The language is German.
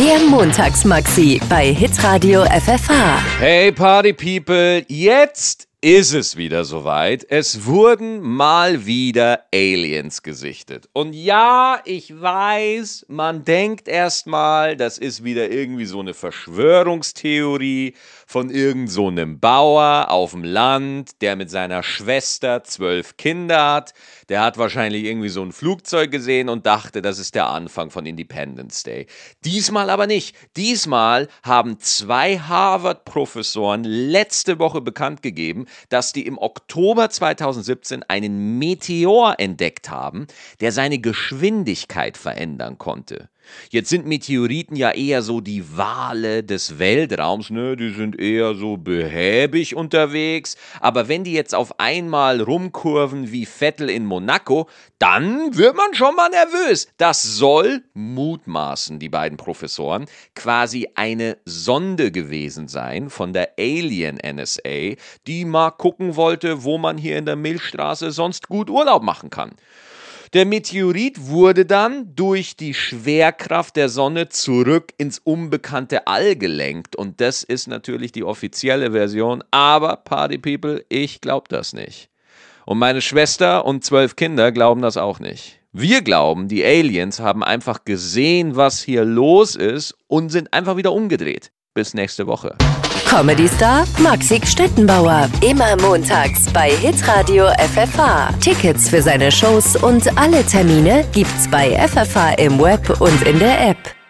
Der Montagsmaxi bei Hitradio FFH. Hey Party People, jetzt ist es wieder soweit. Es wurden mal wieder Aliens gesichtet. Und ja, ich weiß, man denkt erstmal, das ist wieder irgendwie so eine Verschwörungstheorie von irgendeinem so Bauer auf dem Land, der mit seiner Schwester zwölf Kinder hat. Der hat wahrscheinlich irgendwie so ein Flugzeug gesehen und dachte, das ist der Anfang von Independence Day. Diesmal aber nicht. Diesmal haben zwei Harvard-Professoren letzte Woche bekannt gegeben, dass die im Oktober 2017 einen Meteor entdeckt haben, der seine Geschwindigkeit verändern konnte. Jetzt sind Meteoriten ja eher so die Wale des Weltraums, ne? Die sind eher so behäbig unterwegs. Aber wenn die jetzt auf einmal rumkurven wie Vettel in Monaco, dann wird man schon mal nervös. Das soll, mutmaßen die beiden Professoren, quasi eine Sonde gewesen sein von der Alien NSA, die mal gucken wollte, wo man hier in der Milchstraße sonst gut Urlaub machen kann. Der Meteorit wurde dann durch die Schwerkraft der Sonne zurück ins unbekannte All gelenkt. Und das ist natürlich die offizielle Version. Aber, Party People, ich glaube das nicht. Und meine Schwester und zwölf Kinder glauben das auch nicht. Wir glauben, die Aliens haben einfach gesehen, was hier los ist und sind einfach wieder umgedreht. Bis nächste Woche. Comedy Star Maxi Stettenbauer. Immer montags bei Hitradio FFH. Tickets für seine Shows und alle Termine gibt's bei FFH im Web und in der App.